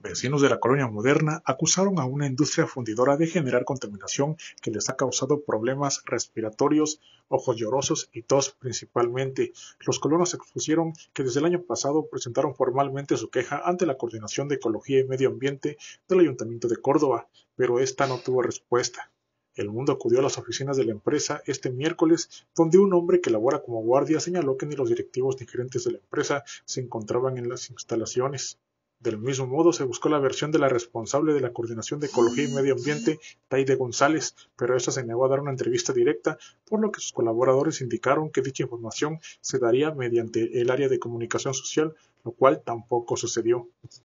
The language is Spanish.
Vecinos de la colonia moderna acusaron a una industria fundidora de generar contaminación que les ha causado problemas respiratorios, ojos llorosos y tos principalmente. Los colonos expusieron que desde el año pasado presentaron formalmente su queja ante la Coordinación de Ecología y Medio Ambiente del Ayuntamiento de Córdoba, pero esta no tuvo respuesta. El mundo acudió a las oficinas de la empresa este miércoles, donde un hombre que labora como guardia señaló que ni los directivos ni gerentes de la empresa se encontraban en las instalaciones. Del mismo modo, se buscó la versión de la responsable de la Coordinación de Ecología y Medio Ambiente, Taide González, pero esta se negó a dar una entrevista directa, por lo que sus colaboradores indicaron que dicha información se daría mediante el área de comunicación social, lo cual tampoco sucedió.